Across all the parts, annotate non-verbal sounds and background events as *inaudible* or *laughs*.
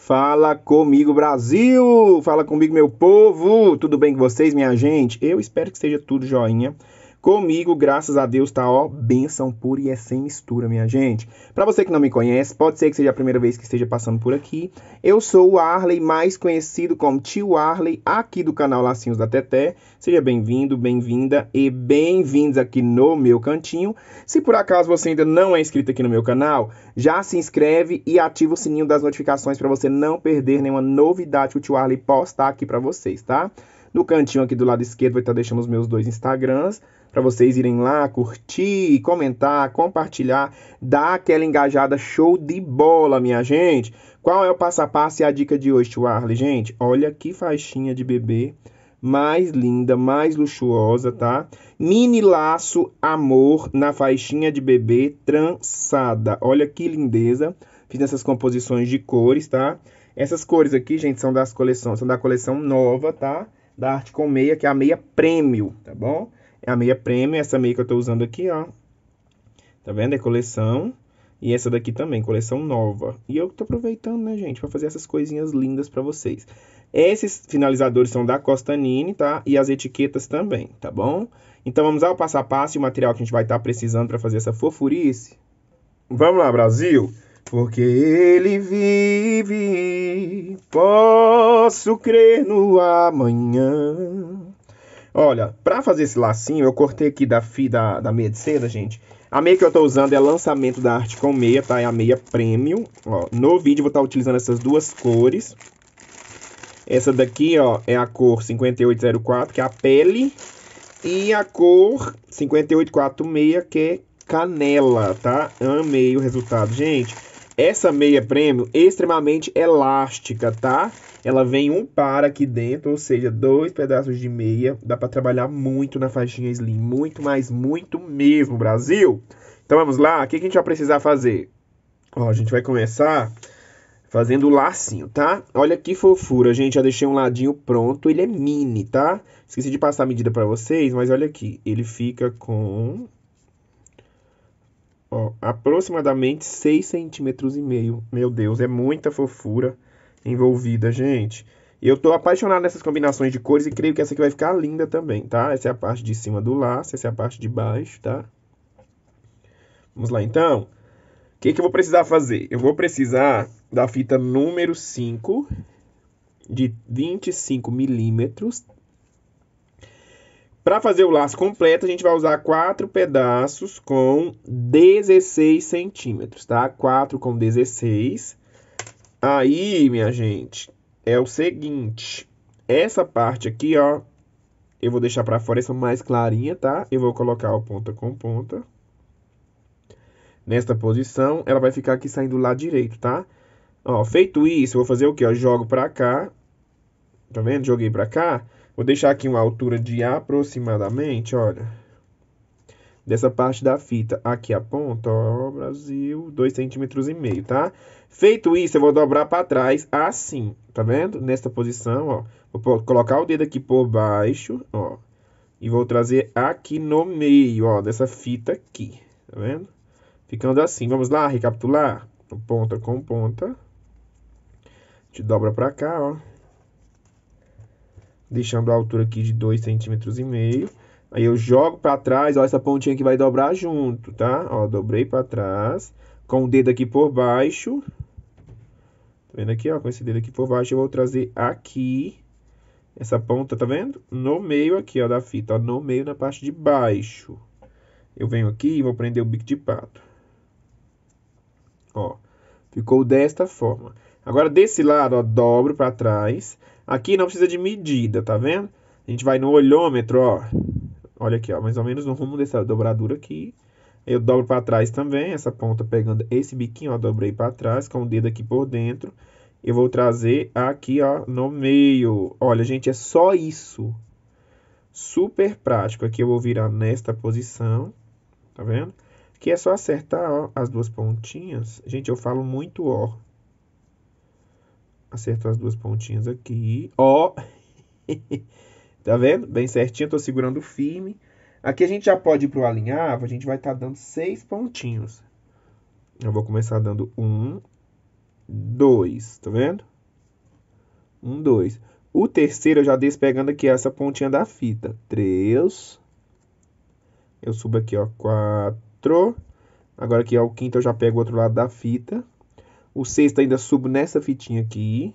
Fala comigo, Brasil! Fala comigo, meu povo! Tudo bem com vocês, minha gente? Eu espero que esteja tudo joinha. Comigo, graças a Deus, tá ó, benção pura e é sem mistura, minha gente. Para você que não me conhece, pode ser que seja a primeira vez que esteja passando por aqui. Eu sou o Arley, mais conhecido como Tio Arley, aqui do canal Lacinhos da Teté. Seja bem-vindo, bem-vinda e bem-vindos aqui no meu cantinho. Se por acaso você ainda não é inscrito aqui no meu canal, já se inscreve e ativa o sininho das notificações para você não perder nenhuma novidade que o Tio Arley postar aqui para vocês, tá? No cantinho aqui do lado esquerdo, vai estar deixando os meus dois Instagrams para vocês irem lá, curtir, comentar, compartilhar, dar aquela engajada show de bola, minha gente. Qual é o passo a passo e a dica de hoje, Warley? Gente, olha que faixinha de bebê mais linda, mais luxuosa, tá? Mini laço amor na faixinha de bebê trançada. Olha que lindeza. Fiz essas composições de cores, tá? Essas cores aqui, gente, são das coleções, são da coleção nova, tá? Da Arte com Meia, que é a meia prêmio, tá bom? É a meia premium, essa meia que eu estou usando aqui, ó. Tá vendo? É coleção. E essa daqui também, coleção nova. E eu tô aproveitando, né, gente, para fazer essas coisinhas lindas para vocês. Esses finalizadores são da Costanini, tá? E as etiquetas também, tá bom? Então vamos ao passo a passo e o material que a gente vai estar tá precisando para fazer essa fofurice. Vamos lá, Brasil! Porque ele vive, posso crer no amanhã. Olha, para fazer esse lacinho, eu cortei aqui da, fi, da, da meia de seda, gente. A meia que eu estou usando é lançamento da arte com meia, tá? É a meia premium, ó. No vídeo vou estar tá utilizando essas duas cores. Essa daqui, ó, é a cor 5804, que é a pele. E a cor 5846, que é canela, tá? Amei o resultado, gente. Essa meia prêmio é extremamente elástica, tá? Ela vem um par aqui dentro, ou seja, dois pedaços de meia. Dá para trabalhar muito na faixinha slim, muito mais, muito mesmo, Brasil. Então vamos lá, o que a gente vai precisar fazer? Ó, a gente vai começar fazendo o lacinho, tá? Olha que fofura, gente, já deixei um ladinho pronto, ele é mini, tá? Esqueci de passar a medida para vocês, mas olha aqui, ele fica com Ó, aproximadamente 6 centímetros e meio. Meu Deus, é muita fofura envolvida, gente. Eu tô apaixonado nessas combinações de cores e creio que essa aqui vai ficar linda também, tá? Essa é a parte de cima do laço, essa é a parte de baixo, tá? Vamos lá, então. O que, que eu vou precisar fazer? Eu vou precisar da fita número 5 de 25 milímetros, para fazer o laço completo, a gente vai usar quatro pedaços com 16 centímetros, tá? 4 com 16. Aí, minha gente, é o seguinte. Essa parte aqui, ó, eu vou deixar para fora essa mais clarinha, tá? Eu vou colocar o ponta com ponta. Nesta posição, ela vai ficar aqui saindo do lado direito, tá? Ó, feito isso, eu vou fazer o quê? jogo para cá. Tá vendo? Joguei para cá. Vou deixar aqui uma altura de aproximadamente, olha, dessa parte da fita aqui a ponta, ó, Brasil, 2,5 centímetros e meio, tá? Feito isso, eu vou dobrar para trás assim, tá vendo? Nesta posição, ó. Vou colocar o dedo aqui por baixo, ó. E vou trazer aqui no meio, ó, dessa fita aqui, tá vendo? Ficando assim, vamos lá recapitular? Ponta com ponta. Te dobra para cá, ó deixando a altura aqui de 2,5 centímetros e meio. Aí eu jogo para trás, ó, essa pontinha aqui vai dobrar junto, tá? Ó, dobrei para trás, com o dedo aqui por baixo. Tá vendo aqui, ó, com esse dedo aqui por baixo, eu vou trazer aqui essa ponta, tá vendo? No meio aqui, ó, da fita, ó, no meio na parte de baixo. Eu venho aqui e vou prender o bico de pato. Ó, ficou desta forma. Agora, desse lado, ó, dobro para trás. Aqui não precisa de medida, tá vendo? A gente vai no olhômetro, ó. Olha aqui, ó, mais ou menos no rumo dessa dobradura aqui. Eu dobro para trás também, essa ponta pegando esse biquinho, ó, dobrei para trás com o dedo aqui por dentro. Eu vou trazer aqui, ó, no meio. Olha, gente, é só isso. Super prático. Aqui eu vou virar nesta posição, tá vendo? Que é só acertar, ó, as duas pontinhas. Gente, eu falo muito ó, Acerto as duas pontinhas aqui. Ó. *laughs* tá vendo? Bem certinho, tô segurando firme. Aqui a gente já pode ir pro alinhavo, a gente vai estar tá dando seis pontinhos. Eu vou começar dando um, dois, tá vendo? Um, dois. O terceiro eu já despegando aqui essa pontinha da fita. Três. Eu subo aqui, ó, quatro. Agora aqui, ó, o quinto eu já pego o outro lado da fita. O sexto ainda subo nessa fitinha aqui.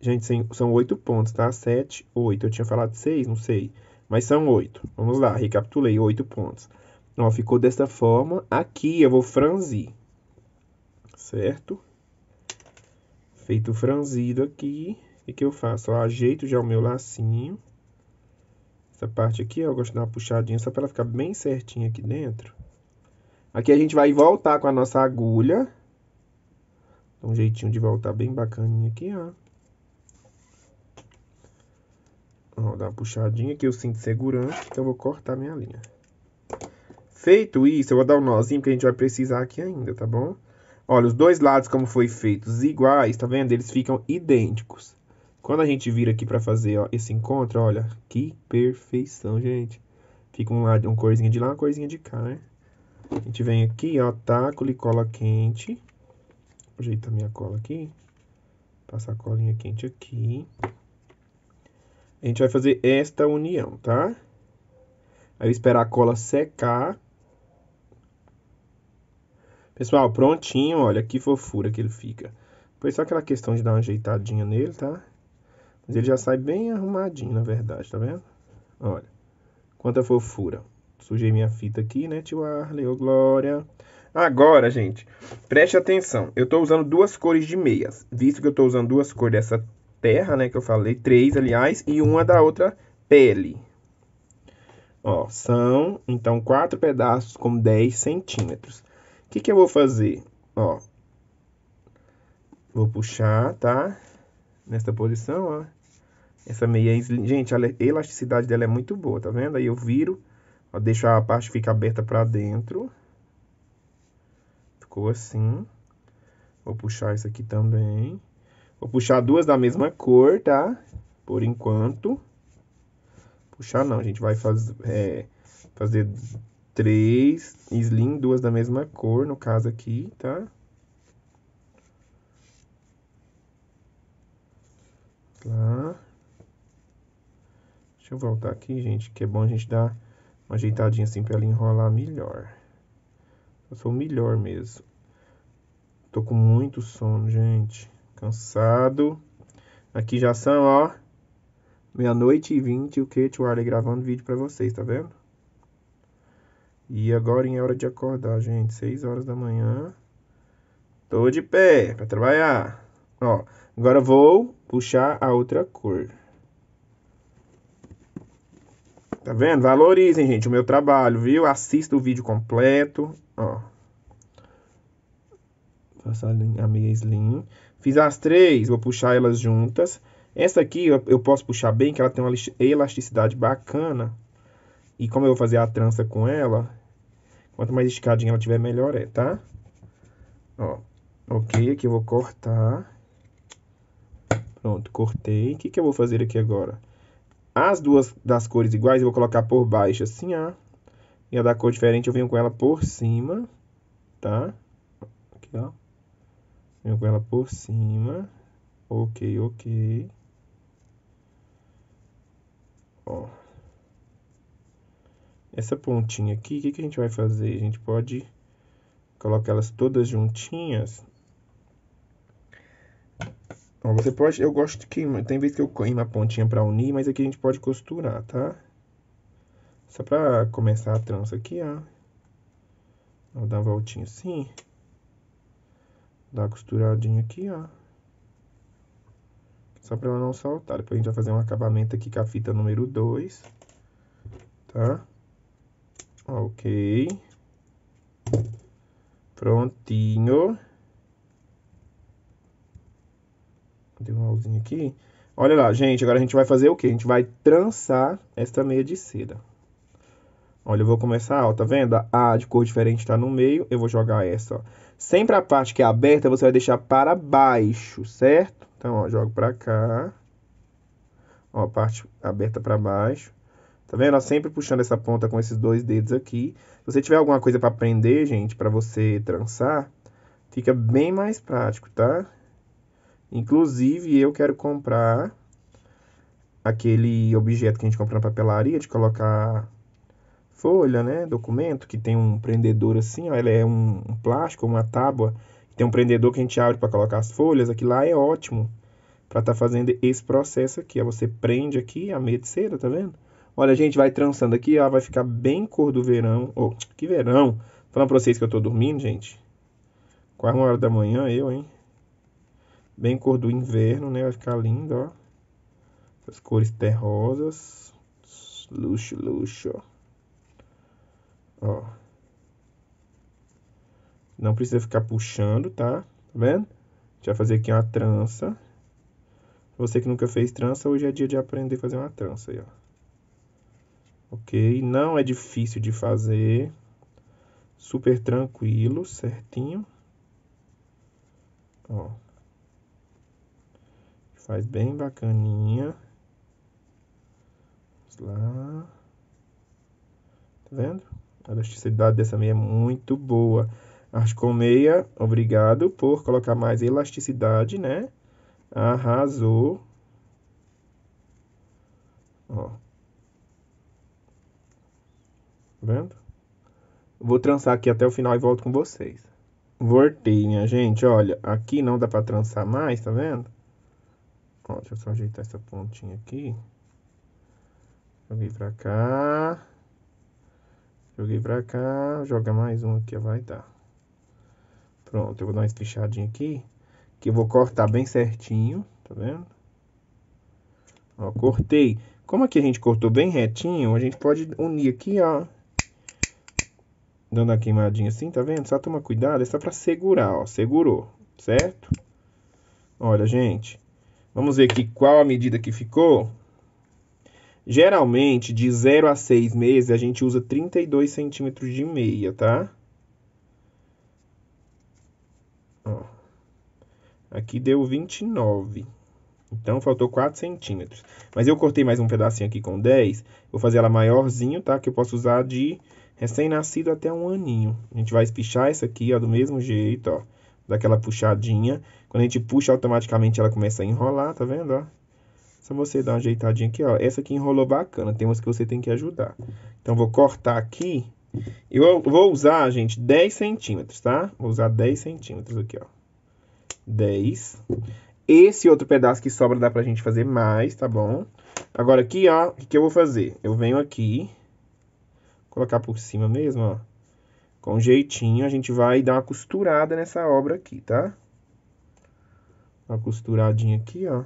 Gente, são oito pontos, tá? Sete, oito. Eu tinha falado seis, não sei. Mas são oito. Vamos lá, recapitulei. Oito pontos. Ó, ficou dessa forma. Aqui eu vou franzir. Certo? Feito franzido aqui. O que, que eu faço? Ó, ajeito já o meu lacinho. Essa parte aqui, ó, eu gosto de dar uma puxadinha só para ela ficar bem certinha aqui dentro. Aqui a gente vai voltar com a nossa agulha Dá um jeitinho de voltar bem bacaninha aqui, ó. Vou dar uma puxadinha aqui, o cinto de segurança, que então eu vou cortar minha linha. Feito isso, eu vou dar um nozinho, que a gente vai precisar aqui ainda, tá bom? Olha, os dois lados, como foi feitos iguais, tá vendo? Eles ficam idênticos. Quando a gente vira aqui pra fazer ó, esse encontro, olha, que perfeição, gente. Fica um lado, uma corzinha de lá, uma corzinha de cá, né? A gente vem aqui, ó, taca o cola quente ajeitar minha cola aqui. Passar a colinha quente aqui. A gente vai fazer esta união, tá? Aí esperar a cola secar. Pessoal, prontinho, olha que fofura que ele fica. Foi só aquela questão de dar uma ajeitadinha nele, tá? Mas ele já sai bem arrumadinho, na verdade, tá vendo? Olha, quanta fofura. Sujei minha fita aqui, né, tio Arley? Ô, Glória. Agora, gente, preste atenção. Eu estou usando duas cores de meias. Visto que eu estou usando duas cores dessa terra, né, que eu falei, três, aliás, e uma da outra pele. Ó, são, então, quatro pedaços com 10 centímetros. O que, que eu vou fazer? Ó, vou puxar, tá? Nessa posição, ó. Essa meia, é gente, a é, elasticidade dela é muito boa, tá vendo? Aí eu viro, ó, deixo a parte ficar aberta para dentro ficou assim. Vou puxar isso aqui também. Vou puxar duas da mesma cor, tá? Por enquanto. Puxar não, a gente vai faz, é, fazer três slim, duas da mesma cor, no caso aqui, tá? Lá. Deixa eu voltar aqui, gente, que é bom a gente dar uma ajeitadinha assim pra ela enrolar melhor. Eu sou o melhor mesmo. Tô com muito sono, gente. Cansado. Aqui já são, ó. Meia-noite e vinte. O Kate Wiley gravando vídeo pra vocês, tá vendo? E agora é hora de acordar, gente. Seis horas da manhã. Tô de pé pra trabalhar. Ó, agora vou puxar a outra cor. Tá vendo? Valorizem, gente, o meu trabalho, viu? Assista o vídeo completo. Ó. Faço a minha slim. Fiz as três, vou puxar elas juntas. Essa aqui eu posso puxar bem, que ela tem uma elasticidade bacana. E como eu vou fazer a trança com ela, quanto mais esticadinha ela tiver, melhor é, tá? Ó, ok, aqui eu vou cortar. Pronto, cortei. O que, que eu vou fazer aqui agora? As duas das cores iguais eu vou colocar por baixo assim, ó. E a da cor diferente eu venho com ela por cima, tá? Aqui, ó. Venho com ela por cima. Ok, ok. Ó. Essa pontinha aqui, o que, que a gente vai fazer? A gente pode colocar elas todas juntinhas Ó, você pode, eu gosto de queimar, tem vezes que eu queimo a pontinha pra unir, mas aqui a gente pode costurar, tá? Só pra começar a trança aqui, ó. Vou dar uma voltinha assim. Dar uma costuradinha aqui, ó. Só pra ela não saltar. Depois a gente vai fazer um acabamento aqui com a fita número 2. Tá? Ok. Prontinho. deu um alzinho aqui. Olha lá, gente, agora a gente vai fazer o que? A gente vai trançar esta meia de seda. Olha, eu vou começar, ó, tá vendo? A de cor diferente tá no meio, eu vou jogar essa, ó. Sempre a parte que é aberta, você vai deixar para baixo, certo? Então, ó, jogo pra cá. Ó, parte aberta pra baixo. Tá vendo? Ó, sempre puxando essa ponta com esses dois dedos aqui. Se você tiver alguma coisa pra prender, gente, pra você trançar, fica bem mais prático, tá? Inclusive, eu quero comprar aquele objeto que a gente compra na papelaria de colocar folha, né, documento, que tem um prendedor assim, ó, ela é um, plástico, uma tábua, tem um prendedor que a gente abre para colocar as folhas, aqui lá é ótimo para estar tá fazendo esse processo aqui, ó, você prende aqui a meia de seda, tá vendo? Olha, a gente vai trançando aqui, ó, vai ficar bem cor do verão, oh, que verão, falando para vocês que eu tô dormindo, gente, quase uma hora da manhã eu, hein, Bem cor do inverno, né? Vai ficar lindo, ó. as cores terrosas. Luxo, luxo, ó. Não precisa ficar puxando, tá? Tá vendo? A gente vai fazer aqui uma trança. Você que nunca fez trança, hoje é dia de aprender a fazer uma trança aí, ó. Ok? Não é difícil de fazer. Super tranquilo, certinho. Ó. Faz bem bacaninha. Vamos lá. Tá vendo? A elasticidade dessa meia é muito boa. com meia, obrigado por colocar mais elasticidade, né? Arrasou. Ó. Tá vendo? Vou trançar aqui até o final e volto com vocês. Voltei, minha gente. Olha, aqui não dá pra trançar mais, tá vendo? Ó, deixa eu só ajeitar essa pontinha aqui. Joguei pra cá. Joguei pra cá. Joga mais um aqui, vai dar. Pronto, eu vou dar uma espichadinha aqui. Que eu vou cortar bem certinho, tá vendo? Ó, cortei. Como aqui a gente cortou bem retinho, a gente pode unir aqui, ó. Dando a queimadinha assim, tá vendo? Só toma cuidado, é só pra segurar, ó. Segurou, certo? Olha, gente. Vamos ver aqui qual a medida que ficou. Geralmente, de 0 a 6 meses, a gente usa 32 centímetros de meia, tá? Ó. Aqui deu 29. Então, faltou 4 centímetros. Mas eu cortei mais um pedacinho aqui com 10. Vou fazer ela maiorzinho, tá? Que eu posso usar de recém-nascido até um aninho. A gente vai espichar essa aqui, ó, do mesmo jeito, ó dá aquela puxadinha. Quando a gente puxa, automaticamente ela começa a enrolar, tá vendo? Ó? Só você dar uma ajeitadinha aqui, ó. Essa aqui enrolou bacana, tem umas que você tem que ajudar. Então, vou cortar aqui. Eu vou usar, gente, 10 centímetros, tá? Vou usar 10 centímetros aqui, ó. 10. Esse outro pedaço que sobra dá pra gente fazer mais, tá bom? Agora aqui, ó, o que, que eu vou fazer? Eu venho aqui, colocar por cima mesmo, ó com jeitinho, a gente vai dar uma costurada nessa obra aqui, tá? Uma costuradinha aqui, ó.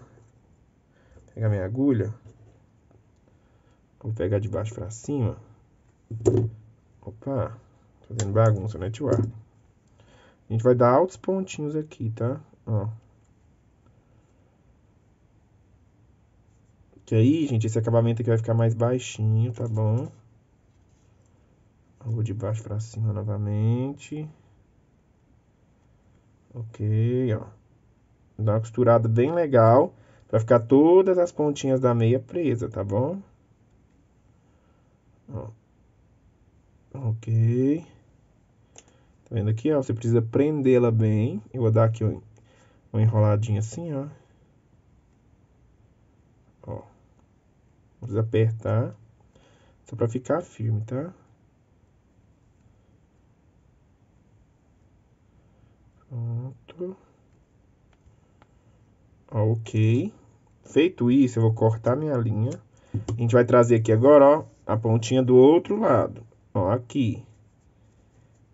Pegar minha agulha. Vou pegar de baixo pra cima. Opa, fazendo tá bagunça, né, tio A gente vai dar altos pontinhos aqui, tá? Ó. Que aí, gente, esse acabamento aqui vai ficar mais baixinho, tá bom? Vou de baixo para cima novamente. Ok, ó. Dá uma costurada bem legal para ficar todas as pontinhas da meia presa, tá bom? Ó. Ok. Tá vendo aqui, ó? Você precisa prendê-la bem. Eu vou dar aqui uma enroladinha assim, ó. Ó. Vamos apertar. Só para ficar firme, tá? Pronto. Ah, ok. Feito isso, eu vou cortar minha linha. A gente vai trazer aqui agora, ó, a pontinha do outro lado. Ó, aqui.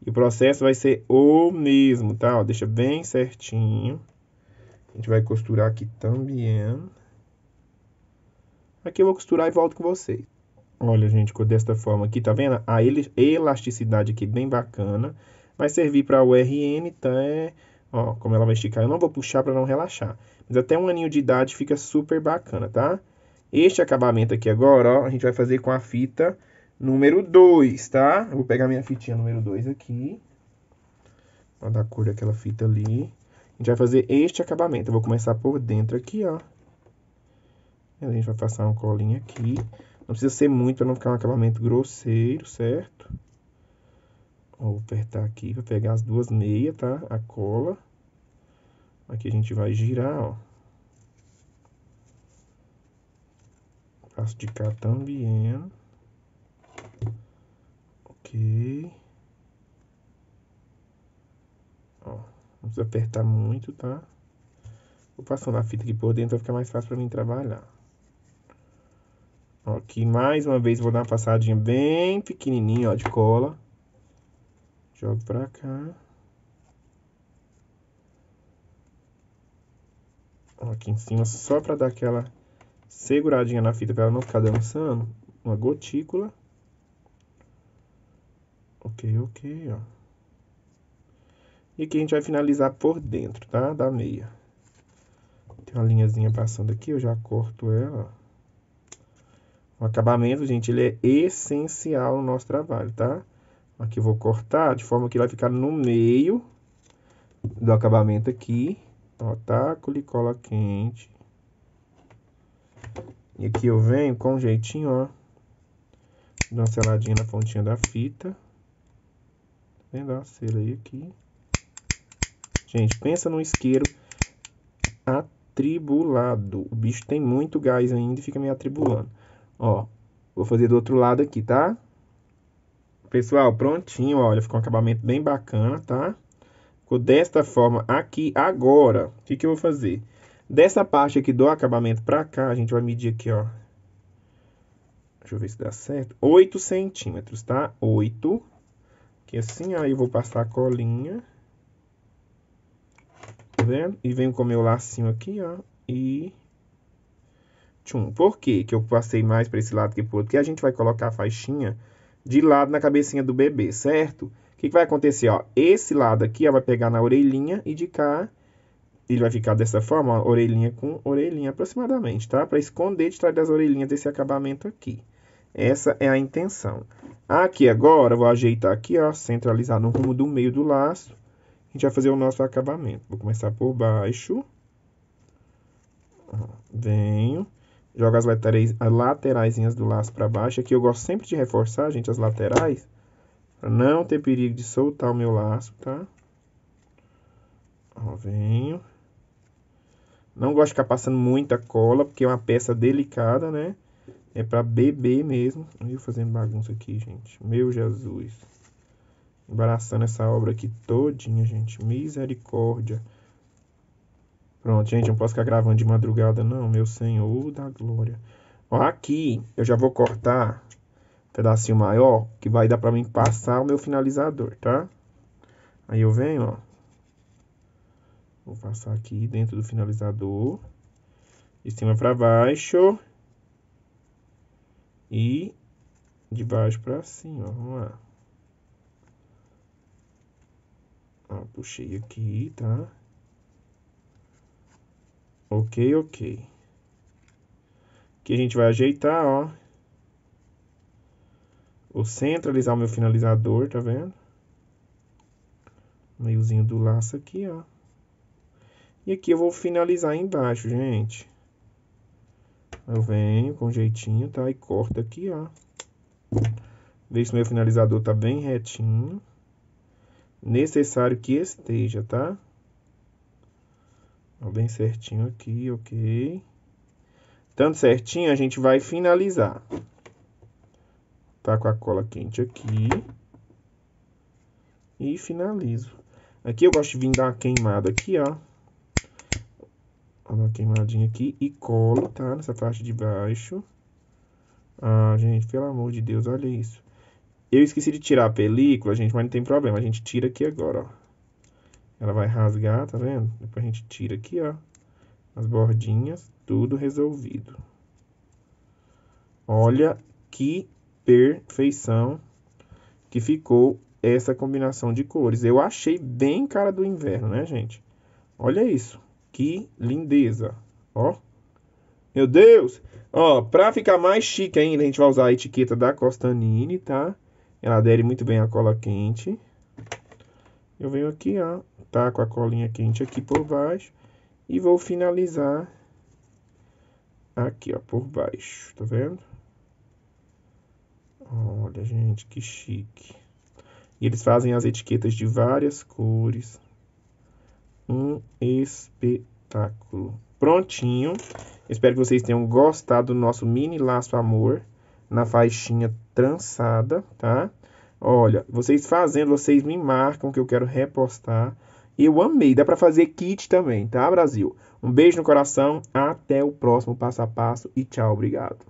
E o processo vai ser o mesmo, tá? Ó, deixa bem certinho. A gente vai costurar aqui também. Aqui eu vou costurar e volto com vocês. Olha, gente, ficou desta forma aqui, tá vendo? A elasticidade aqui bem bacana vai servir para URN tá? é ó, como ela vai esticar, eu não vou puxar para não relaxar, mas até um aninho de idade fica super bacana, tá? Este acabamento aqui agora, ó, a gente vai fazer com a fita número 2, tá? Eu vou pegar minha fitinha número 2 aqui, vou dar cor daquela fita ali. A gente vai fazer este acabamento, eu vou começar por dentro aqui, ó. A gente vai passar uma colinha aqui. Não precisa ser muito para não ficar um acabamento grosseiro, certo? vou apertar aqui para pegar as duas meias, tá? A cola. Aqui a gente vai girar, ó. Passo de cá também. Ok. Ó, não precisa apertar muito, tá? Vou passando a fita aqui por dentro, vai ficar mais fácil para mim trabalhar. Ó, aqui mais uma vez vou dar uma passadinha bem pequenininha, ó, de cola. Jogo pra cá. Aqui em cima, só pra dar aquela seguradinha na fita pra ela não ficar dançando. Uma gotícula. Ok, ok, ó. E aqui a gente vai finalizar por dentro, tá? Da meia. Tem uma linhazinha passando aqui, eu já corto ela, o acabamento, gente, ele é essencial no nosso trabalho, tá? Aqui eu vou cortar de forma que vai ficar no meio do acabamento aqui. Ó, tá? de cola quente. E aqui eu venho com um jeitinho, ó. Dá uma seladinha na pontinha da fita. Vem dar uma aí aqui. Gente, pensa num isqueiro atribulado. O bicho tem muito gás ainda e fica me atribulando. Ó, vou fazer do outro lado aqui, tá? Tá? Pessoal, prontinho, olha, ficou um acabamento bem bacana, tá? Ficou desta forma aqui agora. O que, que eu vou fazer? Dessa parte aqui do acabamento pra cá, a gente vai medir aqui, ó. Deixa eu ver se dá certo. 8 centímetros, tá? 8. Aqui assim, aí eu vou passar a colinha. Tá vendo? E venho com o meu lacinho aqui, ó. E... Tchum. Por que que eu passei mais pra esse lado que pro outro? Porque a gente vai colocar a faixinha de lado na cabecinha do bebê, certo? O que, que vai acontecer? Ó? Esse lado aqui ó, vai pegar na orelhinha e de cá ele vai ficar dessa forma, ó, orelhinha com orelhinha aproximadamente, tá? Para esconder de trás das orelhinhas desse acabamento aqui. Essa é a intenção. Aqui agora, vou ajeitar aqui, ó, centralizar no rumo do meio do laço. A gente vai fazer o nosso acabamento. Vou começar por baixo. Venho joga as laterais, as lateraisinhas do laço para baixo. Aqui eu gosto sempre de reforçar, gente, as laterais, para não ter perigo de soltar o meu laço, tá? Ó, venho. Não gosto de ficar passando muita cola, porque é uma peça delicada, né? É para beber mesmo. Viu eu fazendo bagunça aqui, gente. Meu Jesus. Embaraçando essa obra aqui todinha, gente. Misericórdia. Pronto, gente, não posso ficar gravando de madrugada, não, meu Senhor da glória. Ó, aqui eu já vou cortar um pedacinho maior, que vai dar pra mim passar o meu finalizador, tá? Aí eu venho, ó. Vou passar aqui dentro do finalizador. De cima pra baixo. E de baixo pra cima, ó. Vamos lá. Ó, puxei aqui, tá? Ok, ok. Aqui a gente vai ajeitar, ó. Vou centralizar o meu finalizador, tá vendo? Meiozinho do laço aqui, ó. E aqui eu vou finalizar embaixo, gente. Eu venho com jeitinho, tá? E corto aqui, ó. Vê se meu finalizador tá bem retinho. Necessário que esteja, tá? Tá? bem certinho aqui, ok? Tanto certinho, a gente vai finalizar. Tá com a cola quente aqui. E finalizo. Aqui eu gosto de vir dar uma queimada aqui, ó. uma queimadinha aqui e colo, tá? Nessa parte de baixo. Ah, gente, pelo amor de Deus, olha isso. Eu esqueci de tirar a película, gente, mas não tem problema. A gente tira aqui agora, ó. Ela vai rasgar, tá vendo? Depois a gente tira aqui, ó, as bordinhas, tudo resolvido. Olha que perfeição que ficou essa combinação de cores. Eu achei bem cara do inverno, né, gente? Olha isso. Que lindeza. Ó. Meu Deus! Ó, pra ficar mais chique ainda, a gente vai usar a etiqueta da Costanini, tá? Ela adere muito bem à cola quente eu venho aqui, ó, tá com a colinha quente aqui por baixo e vou finalizar aqui, ó, por baixo, tá vendo? Olha, gente, que chique. E eles fazem as etiquetas de várias cores. Um espetáculo. Prontinho. Espero que vocês tenham gostado do nosso mini laço amor na faixinha trançada, tá? Olha, vocês fazendo, vocês me marcam que eu quero repostar. Eu amei. Dá para fazer kit também, tá, Brasil? Um beijo no coração. Até o próximo passo a passo e tchau, obrigado.